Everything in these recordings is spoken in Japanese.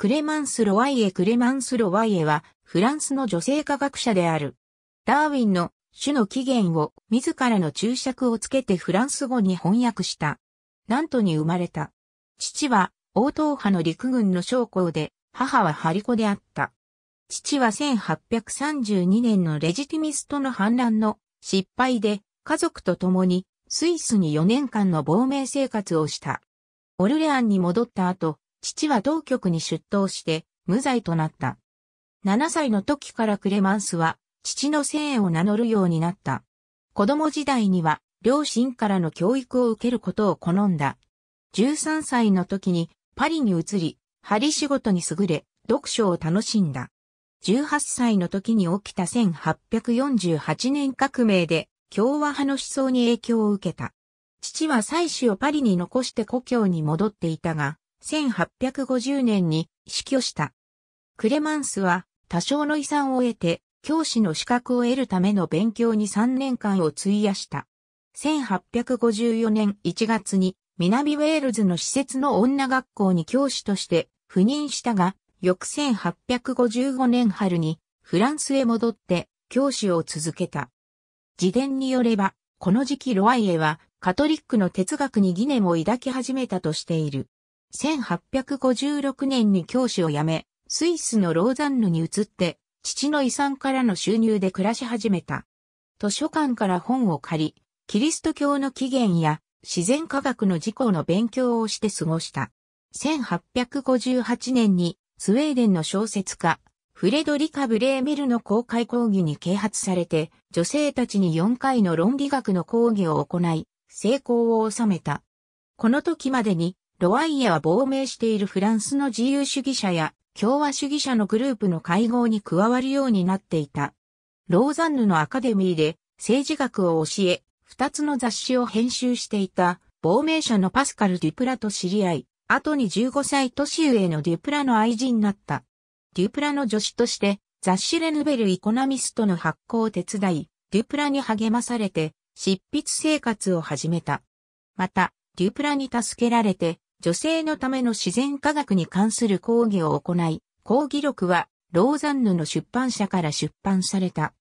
クレマンス・ロワイエ・クレマンス・ロワイエは、フランスの女性科学者である。ダーウィンの種の起源を自らの注釈をつけてフランス語に翻訳した。ナントに生まれた。父は、王党派の陸軍の将校で、母はハリコであった。父は1832年のレジティミストの反乱の失敗で、家族と共にスイスに4年間の亡命生活をした。オルレアンに戻った後、父は当局に出頭して無罪となった。7歳の時からクレマンスは父の姓を名乗るようになった。子供時代には両親からの教育を受けることを好んだ。13歳の時にパリに移り、針仕事に優れ、読書を楽しんだ。18歳の時に起きた1848年革命で共和派の思想に影響を受けた。父は妻子をパリに残して故郷に戻っていたが、1850年に死去した。クレマンスは多少の遺産を得て教師の資格を得るための勉強に3年間を費やした。1854年1月に南ウェールズの施設の女学校に教師として赴任したが、翌1855年春にフランスへ戻って教師を続けた。自伝によれば、この時期ロワイエはカトリックの哲学に疑念を抱き始めたとしている。1856年に教師を辞め、スイスのローザンヌに移って、父の遺産からの収入で暮らし始めた。図書館から本を借り、キリスト教の起源や自然科学の事項の勉強をして過ごした。1858年にスウェーデンの小説家、フレドリカ・ブレーメルの公開講義に啓発されて、女性たちに4回の論理学の講義を行い、成功を収めた。この時までにロワイエは亡命しているフランスの自由主義者や共和主義者のグループの会合に加わるようになっていた。ローザンヌのアカデミーで政治学を教え、二つの雑誌を編集していた亡命者のパスカル・デュプラと知り合い、後に15歳年上のデュプラの愛人になった。デュプラの助手として雑誌レヌベル・イコナミストの発行を手伝い、デュプラに励まされて執筆生活を始めた。また、デュプラに助けられて女性のための自然科学に関する講義を行い、講義録はローザンヌの出版社から出版された。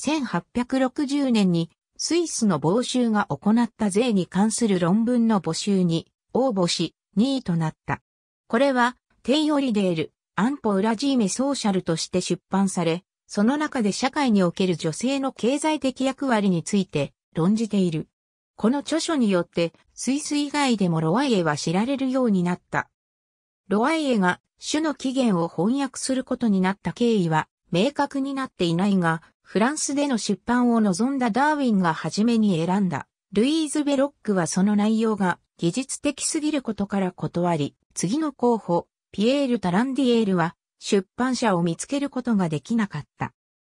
1860年にスイスの募集が行った税に関する論文の募集に応募し2位となった。これはテイオリデール、アンポウラジーメソーシャルとして出版され、その中で社会における女性の経済的役割について論じている。この著書によって、スイス以外でもロワイエは知られるようになった。ロワイエが種の起源を翻訳することになった経緯は明確になっていないが、フランスでの出版を望んだダーウィンが初めに選んだ。ルイーズ・ベロックはその内容が技術的すぎることから断り、次の候補、ピエール・タランディエールは出版社を見つけることができなかった。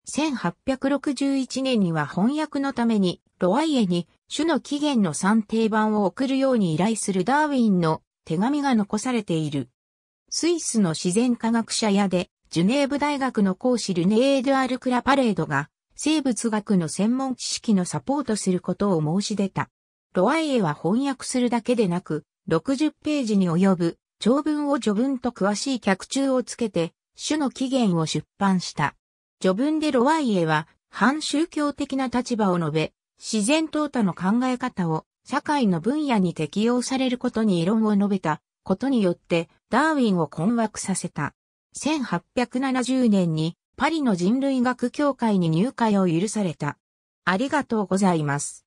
1861年には翻訳のために、ロワイエに種の起源の算定版を送るように依頼するダーウィンの手紙が残されている。スイスの自然科学者やで、ジュネーブ大学の講師ルネー・ド・アルクラ・パレードが、生物学の専門知識のサポートすることを申し出た。ロワイエは翻訳するだけでなく、60ページに及ぶ長文を序文と詳しい脚注をつけて、種の起源を出版した。序文でロワイエは、反宗教的な立場を述べ、自然淘汰の考え方を社会の分野に適用されることに異論を述べたことによってダーウィンを困惑させた。1870年にパリの人類学協会に入会を許された。ありがとうございます。